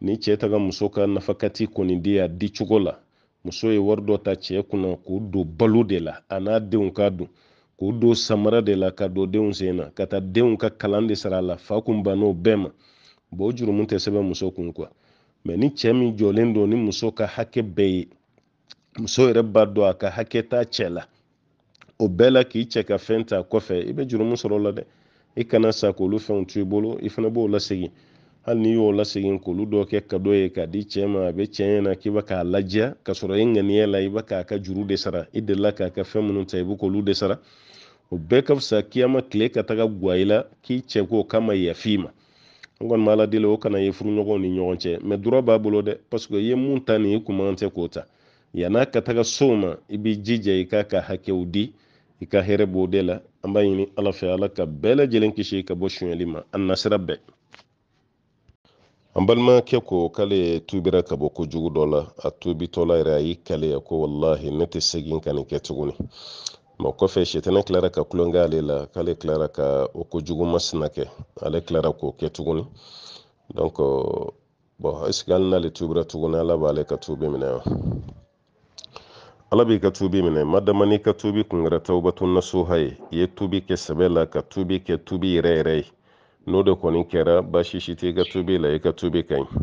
ni cɛ taga muso ka nafakati kɔni di a di la muso ye wari dɔ ta cɛ kunna k'o don balo de la a n'a denw ka don k'o don samara de la ka don denw sen na ka taa denw ka kalan de sara a la fa kun bann'o bɛɛ ma o jurumu tɛ sɛbɛn muso kun kuwa mɛ ni cɛ min jɔlen don ni muso ka hakɛ bɛɛ ye muso yɛrɛ e b'a dɔn a ka hakɛ t'a cɛ la o bɛɛ la k'i cɛ ka fɛn ta kɔfɛ i bɛ jurumu sɔrɔ o la dɛ i kana sa k'olu fɛnw to i bolo i fana b'o lasegin hali n'i y'o lasegin k'olu dɔ kɛ kado ye k'a di cɛ ma a bɛ cɛ ɲɛna k'i ba k'a lajɛ ka sɔrɔ i ŋaniya la i bɛ k'a ka juru de sara i delila k'a ka fɛn minnu ta i bɛ k'olu de sara o bɛɛ ka fisa kiyama tile ka taga guwa i la k'i cɛ ko kama ma yafi ma n kɔni b'a la deli o kana ye furuɲɔgɔnw ni ɲɔgɔn cɛ mɛ dɔrɔ b'a bolo dɛ paseke i ye mun ta nin i kun tɛ k'o ta yan'a ka taga so ma i b'i jija i k'a ka hakɛw di i ka hɛrɛ b'o de la an b'a ɲini ala fɛ ala ka bɛɛ lajɛlen kisi ka bɔ sunyɛli ma a nasira bɛɛ an balimakɛ ko k'ale ye tubira ka bɔ kojugu dɔ la a tubitɔla yɛrɛ a y'i kaleya ko wallahi ne tɛ segin ka nin kɛ tuguni ma kɔfɛ sitanɛ kilara ka kulonkɛ ale la k'ale kilara ka o kojugu masina kɛ ale kilara k'o kɛ tuguni donc bon est ce que hali n'ale tubira tuguni ala b'ale ka tubi minɛ wa ala b'i ka tubi minɛ madama n'i ka tubi kun kɛra tawbatun nasuha ye i ye tubi kɛ sɛbɛ la ka tubi kɛ tubi yɛrɛ yɛrɛ ye n'o de kɔni kɛra baasi si t'i ka tubi la i ka tubi ka ɲi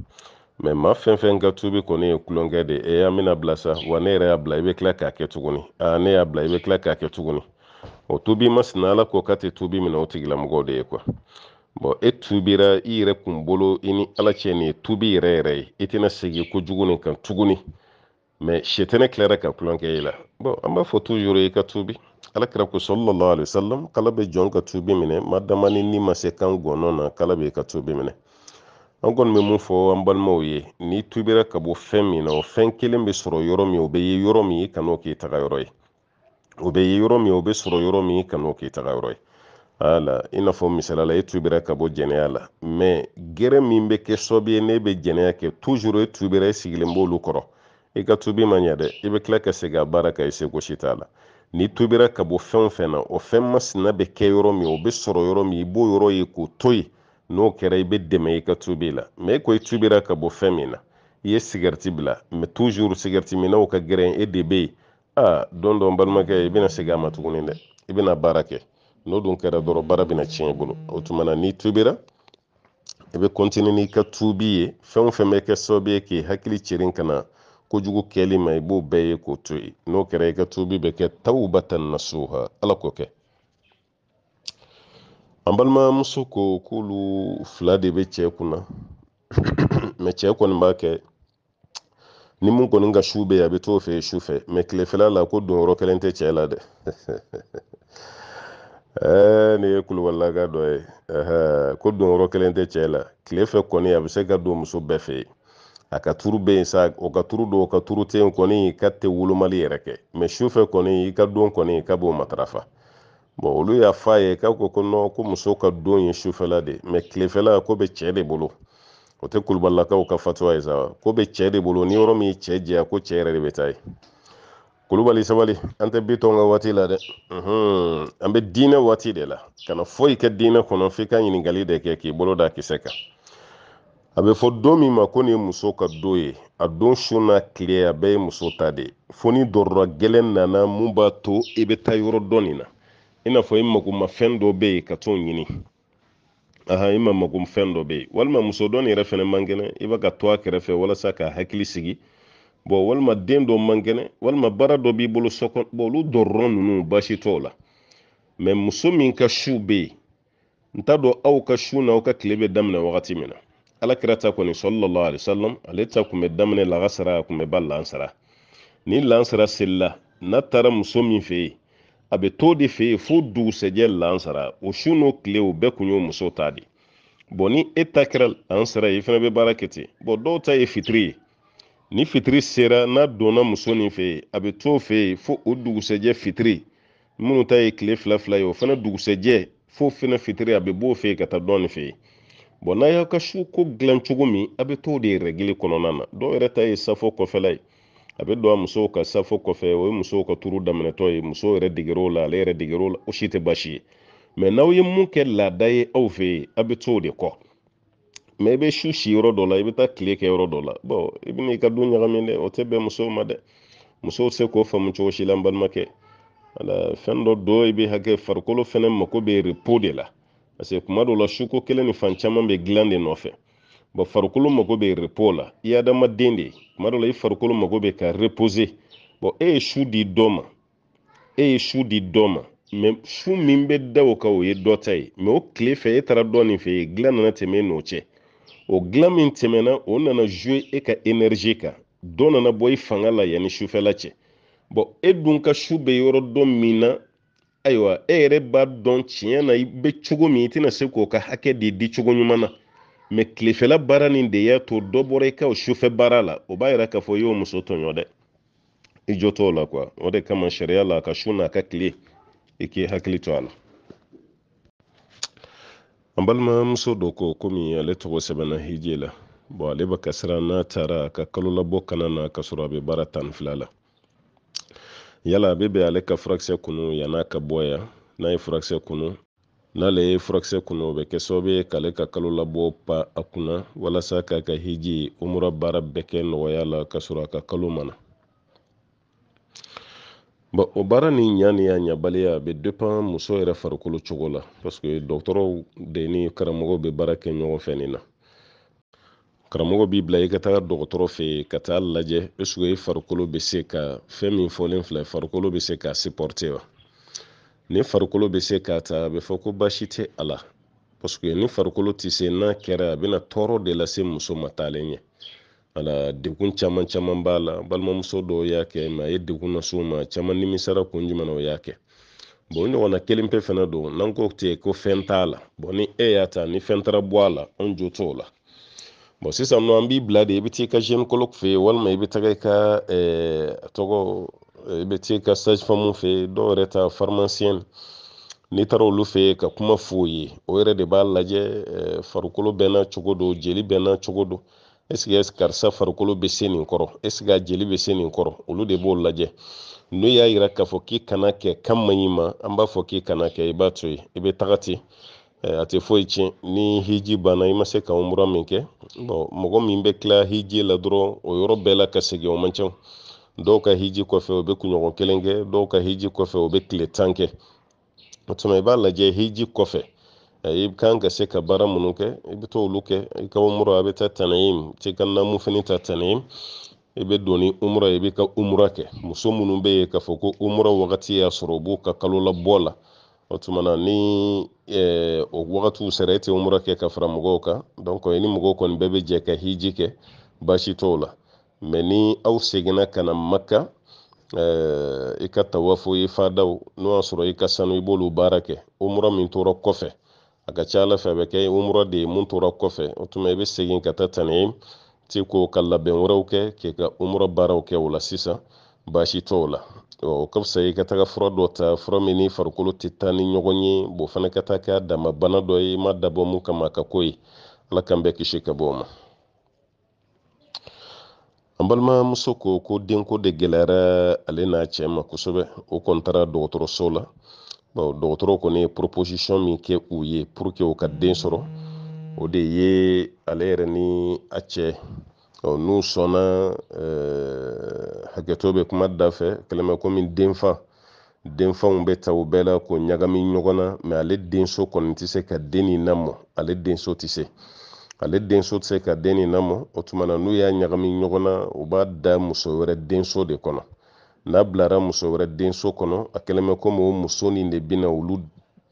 mɛ maa fɛn fɛn ka tubi kɔni ye kulonkɛ de e y'an bɛna bila sa wa ne yɛrɛ y'a bila i bɛ tila k'a kɛ tuguni aa ne y'a bila i bɛ tila k'a kɛ tuguni o tubi masina ala ko k'a tɛ tubi minɛ o tigilamɔgɔw de ye kuwa bɔn e tubira i yɛrɛ kun bolo i ni ala cɛ nin ye tubi yɛrɛ yɛrɛ ye i tɛna segin kojugu nin kan tuguni mɛ sitɛnɛ tilara ka kulonkɛ i la bon an b'a fɔ tujur i ka tubi alakira ko sallallahu alaihi wasallam kala bɛ jɔn ka tubi minɛ madama ni ni ma se kan gɔnɔ na kala bɛ ka tubi minɛ an kɔni bɛ mun fɔ an balimaw ye n'i tubira ka bɔ fɛn min na o fɛn kelen bɛ sɔrɔ yɔrɔ min o bɛ ye yɔrɔ min i kan'o k'i taga yɔrɔ ye o bɛ ye yɔrɔ min o bɛ sɔrɔ yɔrɔ min i kan'o k'i taga yɔrɔ ye ala i n'a fɔ misaliya la e tubira ka bɔ jɛnɛya la mɛ gɛrɛ min bɛ kɛ sababu ye n'e bɛ jɛnɛya kɛ tujur e tubira e sigilen b'olu kɔrɔ i ka tubi ma ɲɛ dɛ i bɛ tila ka segin a baara kan i seko si t'a la n'i tubira ka bɔ fɛn o fɛn na o fɛn masina bɛ kɛ yɔrɔ min o bɛ sɔrɔ yɔrɔ min i b'o yɔrɔ ye k'o to yen n'o kɛra i bɛ dɛmɛ i ka tubi la mɛ e ko i tubira ka bɔ fɛn min na i ye sigɛriti bila mɛ tuzuru sigɛriti minnaw ka gɛrɛ e de bɛ yen aa don dɔ n balimakɛ i bɛna segin a ma tuguni dɛ i bɛna baara kɛ n'o dun kɛra dɔrɔn baara bɛna tiɲɛ i bolo o tuma na n'i tubira i bɛ n'i ka tubi ye fɛn o fɛn bɛ kɛ sababu ye k'i hakili ceri ka na kojugu kɛli ma i b'o bɛɛ ye k'o to yen n'o kɛra i ka tuubi bɛ kɛ tawbatan nasuha ala k'o kɛ an balimamuso ko k'olu fila de bɛ cɛ kunna mɛ cɛ kɔni b'a kɛ ni mun kɔni ka su bɛ yen a bɛ t'o fɛ yen sufɛ mɛ tilefɛla la ko don yɔrɔ kelen tɛ cɛ la dɛ ni ye kulubalilaka dɔ ye ko don yɔrɔ kelen tɛ cɛ la tile fɛ kɔni a bɛ se ka don muso bɛɛ fɛ yen a ka turu be yen sa o ka turu do o ka turu te yen kɔni i ka tɛ wolomali yɛrɛ kɛ mɛ sufɛ kɔni i ka don kɔni i ka b'o matarafa bɔn olu y'a f'a ye k'a ko ko nɔn ko muso ka don ye sufɛla de mɛ kilefɛla ko bɛ cɛ de bolo o tɛ kulubalilakaw ka fatuwa ye sa ko bɛ cɛ de bolo ni yɔrɔ min cɛ jɛya ko cɛ yɛrɛ de bɛ taa ye kulubali sabali an tɛ bitɔn ka waati la dɛ mhm. an bɛ diinɛ waati de la kana foyi kɛ diinɛ kɔnɔ f'i ka ɲininkali de kɛ k'i bolo da kisɛ kan a bɛ fɔ don min ma ko nin ye muso ka don ye a don su n'a tile a bɛɛ ye muso ta de ye fo ni dɔrɔra gɛlɛn nana mun b'a to i bɛ taa yɔrɔ dɔ nin na i n'a fɔ i magomafɛn dɔ bɛ yen ka t'o ɲini aha i ma magomafɛn dɔ bɛ yen walima muso dɔ nin yɛrɛ fɛnɛ man kɛnɛ i bɛ ka to a kɛrɛfɛ walasa k'a hakili sigi bɔn walima den dɔ man kɛnɛ walima baara dɔ b'i bolo so kɔnɔ bɔn olu dɔrɔrɔ ninnu baasi t'o la mɛ muso min ka su bɛ yen n t'a dɔn aw ka su n'aw ka tile bɛ daminɛ wagati min na alakira ta kɔni sɔlɔlɔ alisalam ale ta kun bɛ daminɛ lagasara a kun bɛ ba lansara ni lansara selila n'a taara muso min fɛ yen a bɛ t'o de fɛ yen fo dugusɛjɛ lansara o su n'o tile o bɛɛ kun y'o muso ta de bɔn ni e ta kɛra lansara ye i fana bɛ baara kɛ ten bɔn dɔw ta ye fitiri ye ni fitiri sera n'a donna muso nin fɛ yen a bɛ t'o fɛ yen fo o dugusɛjɛ fitiri minnu ta ye tile fila fila ye o fana dugusɛjɛ fo fana fitiri a bɛ b'o fɛ yen ka taa dɔɔnin fɛ yen bɔn n'a y'aw ka su ko dilan cogo min a bɛ t'o de rɛgili kɔnɔna na dɔw yɛrɛ ta ye safo kɔfɛla ye a bɛ don a musow ka safo kɔfɛ o ye musow ka turu daminɛtɔ ye muso yɛrɛ deger'o la ale yɛrɛ deger'o la o si tɛ baasi ye mɛ n'aw ye mun kɛ laada ye aw fɛ yen a bɛ t'o de kɔ mɛ i bɛ su si yɔrɔ dɔ la i bɛ taa tile kɛ yɔrɔ dɔ la bɔn i bɛ n'i ka du ɲagami dɛ o tɛ bɛn musow ma dɛ musow tɛ se k'o faamu cogo si la n balimakɛ wala fɛn dɔ don i bɛ hakɛ farikolo fana mako bɛ repo de la parce que kuma dɔw la suko kelen ni fan caman bɛ dilan de nɔfɛ bɔn farikolo mago bɛ repo la i adamaden de kuma dɔw la i farikolo mago bɛ ka repose bɔn e ye su di dɔ ma e ye su di dɔ ma mɛ su min bɛ da o kan o ye dɔ ta ye mɛ o tile fɛ e taara dɔ nin fɛ yen dilan nana tɛmɛ e n'o cɛ o dilan min tɛmɛna o nana zue e ka energie kan dɔ nana bɔ i fanga la yanni sufɛla cɛ bɔn e dun ka su bɛ yɔrɔ dɔ min na ayiwa e yɛrɛ b'a dɔn tiɲɛ na i bɛ cogo min i tɛna se k'o ka hakɛ de di cogo ɲuman na mɛ tilefɛla baara nin de y'a to dɔ bɔra i ka o sufɛ baara la o b'a yira k'a fɔ i y'o muso tɔɲɔ dɛ i jo t'o la kuwa o de kama sariya la a ka su n'a ka tile i k'i hakili to a la an balimamuso dɔ ko komi ale tɔgɔ sɛbɛnna hije la bɔn ale bɛ ka siran n'a taara a ka kalo kana na k'a sɔrɔ a bɛ baara tan ni fila la yala a bɛ ale ka furakisɛ kunu yann'a ka bɔya yan n'a ye furakisɛ kunu n'ale ye furakisɛ kunu o bɛ kɛ sababu ye k'ale ka kalo labɔ pa a kunna walasa k'a ka hiji umura baara bɛɛ kɛ nɔgɔya la ka sɔrɔ a ka kalo mana bon o baara ni ɲani ni ɲabaliya a bɛ depan muso yɛrɛ farikolo cogo la paseke dɔgɔtɔrɔw de ni karamɔgɔw bɛ baara kɛ ɲɔgɔn fɛ nin na karamɔgɔ b'i bila i ka taga dɔgɔtɔrɔ fɛ ka taa lajɛ ɛseke i farikolo bɛ se ka fɛn min fɔlen filɛ farikolo bɛ se k'a supporte wa ni farikolo bɛ se k'a ta a bɛ fɔ ko baasi tɛ a la paseke ni farikolo tɛ se n'a kɛra a bɛna tɔɔrɔ de lase muso ma ɲɛ wala degun caman caman b'a la balimamuso dɔw y'a kɛ mɛ ye degun na ma caman nimisara kun jumɛn na o y'a kɛ bon ɲɔgɔnna kelen pe fana don n'an ko ten ko fɛn t'a la ni e y'a ta ni fɛn taara bɔ a la anw jo t'o la bon sisan nɔ an b'i bila de i bɛ t'i ka kolok fɛ yen walima i bɛ taga i ka tɔgɔ i bɛ t'i ka sajifamu fɛ yen dɔw yɛrɛ ta farimasiyɛn n'i taara olu fɛ yen ka kuma f'u ye o yɛrɛ de b'a lajɛ eh, farikolo bɛ n'a cogo don jeli bɛ n'a cogo don ɛsike karisa farikolo bɛ se nin kɔrɔ ɛsike a jeli bɛ se nin kɔrɔ olu de b'o lajɛ n'u y'a yira k'a fɔ k'i kana kɛ kan man ɲi ma an b'a fɔ k'i kana kɛ i b'a to yen i bɛ taga ten a tɛ foyi tiɲɛ ni hiji banna i ma se ka umura min kɛ bɔn mɔgɔ min bɛ tila hiji la dɔrɔn o yɔrɔ bɛɛ la ka segin o man ca dɔw ka hiji kɔfɛ o bɛ kunɲɔgɔn kelen kɛ dɔw ka hiji kɔfɛ o bɛ tile tan kɛ o tuma i b'a lajɛ hiji kɔfɛ i kan ka se ka baara minnu kɛ i bɛ t'olu kɛ i ka umura a bɛ taa tanayim i ka namu fana ta tanayim i bɛ don ni umura ye i bɛ ka umura kɛ muso minnu bɛ yen k'a fɔ ko umura wagati y'a sɔrɔ u b'u ka kalo labɔ la o tumana ni eh, o wagatiw sera e umura kɛ ka fara mɔgɔw kan donc i mɔgɔw kɔni bɛɛ bɛ jɛ ka hiji kɛ baasi t'o la mais ni aw seginna ka na eh, i ka tawafo i fadaw n'o y'a sɔrɔ i ka sanu i b'olu baara kɛ umura min tora kɔfɛ a ka ca ala fɛ a bɛ kɛ umura de ye mun tora kɔfɛ o tuma i bɛ segin ka taa tanim ti ko ka labɛn wɛrɛw kɛ k'i ka umura baaraw kɛ o la sisan baasi t'o la o ka fisa i ka taga fura dɔ ta fura min ni farikolo tɛ taa ni ɲɔgɔn ye b'o fana ka taa k'a dama bana dɔ ye ma dabɔ mun kama ka ko ye ala k'an bɛɛ kisi ka bɔ o ma an balimamuso ko ko denko de gɛlɛyara ale n'a cɛ ma kosɛbɛ o kɔni taara dɔgɔtɔrɔso la bawo dɔgɔtɔrɔ kɔni ye proposition min kɛ u ye pour que u ka den sɔrɔ o de ye ale yɛrɛ ni a cɛ n'u sɔnna euh, hakɛto bɛ kuma da fɛ kɛlɛmɛ komi denfa denfaw bɛ ta o bɛɛ la k'o ɲagami ɲɔgɔn na mɛ ale denso kɔni tɛ se ka den nin lamɔ ale denso tɛ se ale denso tɛ se ka den nin lamɔ o tuma na n'u y'a ɲagami ɲɔgɔn na u b'a da muso wɛrɛ denso de kɔnɔ n'a bilara muso wɛrɛ denso kɔnɔ a kɛlen bɛ komi o muso nin de bɛna olu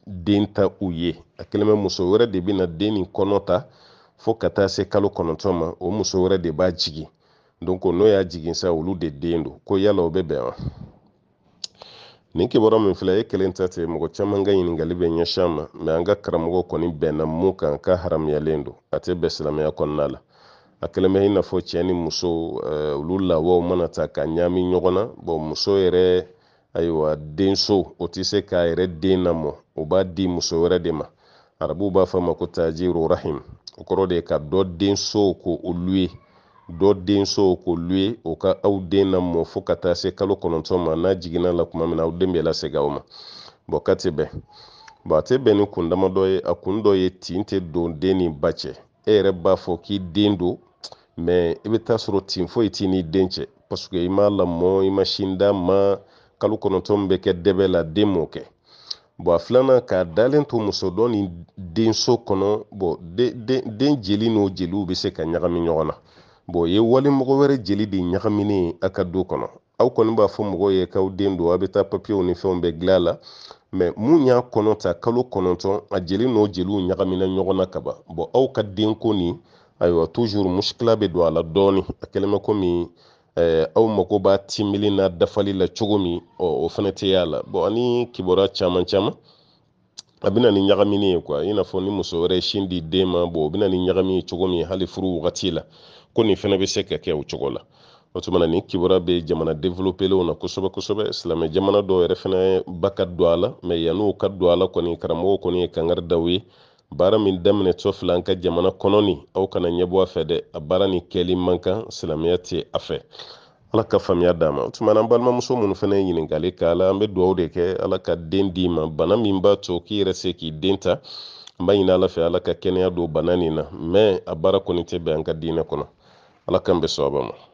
den ta u ye a kɛlen bɛ muso wɛrɛ de bɛna den nin kɔnɔ ta fo ka taa se kalo kɔnɔntɔn ma o muso wɛrɛ de b'a jigi donc n'o y'a jigin sa olu de den do ko yala o bɛ bɛn wa nin kibaruya min filɛ e kelen ta tɛ mɔgɔ caman ka ɲininkali bɛ ɲɛsin a ma mɛ an ka karamɔgɔ kɔni bɛnna mun kan ka haramuyalen do a tɛ bɛn silamɛya kɔnɔna la a kelen bɛ i n'a fɔ cɛ ni muso olu lawaw mana ta ka ɲaami ɲɔgɔn na bɔn muso yɛrɛ ayiwa denso o tɛ se k'a yɛrɛ den lamɔ o b'a di muso wɛrɛ de ma arabuw b'a fɔ a ma ko tajiru rahim o kɔrɔ de ye ka dɔ densow ko olu ye dɔ densow k'olu ye o ka aw den lamɔ fo ka taa se kalo kɔnɔntɔn ma n'a jiginna la tuma min na aw den bɛ lasegin aw ma bɔn ka tɛ bɛn bɔn a tɛ bɛn ni kun damadɔ ye a kun dɔ ye tin tɛ don den ni ba cɛ e yɛrɛ b'a fɔ k'i den don mɛ i bɛ taa sɔrɔ tin foyi t'i ni den cɛ paseke i m'a lamɔ i ma sin d'a ma kalo kɔnɔntɔn min bɛ kɛ dɛbɛ la den m'o kɛ bɔn a filanan k'a dalen to muso dɔ ni denso kɔnɔ bɔn den jeli n'o jeliw bɛ se ka ɲagami ɲɔgɔn na bɔn ye wali mɔgɔ wɛrɛ jeli de ɲagaminen a ka du kɔnɔ aw kɔni b'a fɔ mɔgɔw ye k'aw den don a bɛ taa papiyew ni fɛnw bɛɛ dilan a la mɛ mun y'a kɔnɔ ta kalo kɔnɔntɔn a jeli n'o jeliw ɲagamina ɲɔgɔn na kaban bɔn aw ka denko nin ayiwa tuzur muskila bɛ don a la dɔɔni a kɛlen bɛ komi Eh, aw mago b'a timili n'a dafali la cogo min o fana tɛ y'a la bɔn ani kibaruya caman caman a bɛna ni ɲagamini ye kuwa i n'a fɔ ni muso wɛrɛ sin di den ma bɔn o bena ni ɲagami ye cogo min hali furu wagati la ko nin fana be se ka kɛ o cogo la o tuma na kibaruya bɛ jamana développelenw na kosɛbɛ kosɛbɛ silamɛ jamana dɔ yɛrɛ fana ba ka don a la mɛ yann'u ka don a la kɔni karamɔgɔw kɔni ye kangari daw ye baara min daminɛ daminɛtɔ filɛ an ka jamana kɔnɔ ni aw kana ɲɛbɔ a fɛ dɛ a baara ni kɛli man kan silamɛya tɛ a fɛ ala ka faamuya d'a ma o tuma na an balimamuso minnu fana ye ɲininkali k'a la an bɛ dugawu de kɛ ala ka den d'i ma bana min b'a to k'i yɛrɛ se k'i den ta an b'a ɲini ala fɛ ala ka kɛnɛya don bana nin na mɛ a baara kɔni tɛ bɛn an ka diinɛ kɔnɔ ala k'an bɛ sababa ma